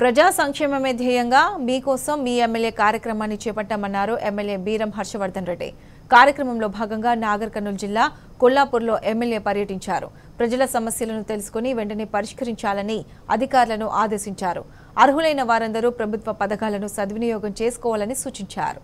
ప్రజా సంక్షేమమే ధ్యేయంగా మీకోసం మీ ఎమ్మెల్యే కార్యక్రమాన్ని చేపట్టామన్నారు ఎమ్మెల్యే బీరం హర్షవర్ధన్ రెడ్డి కార్యక్రమంలో భాగంగా నాగర్ కర్నూలు జిల్లా కొల్లాపూర్లో ఎమ్మెల్యే పర్యటించారు ప్రజల సమస్యలను తెలుసుకుని వెంటనే పరిష్కరించాలని అధికారులను ఆదేశించారు అర్హులైన వారందరూ ప్రభుత్వ పథకాలను సద్వినియోగం చేసుకోవాలని సూచించారు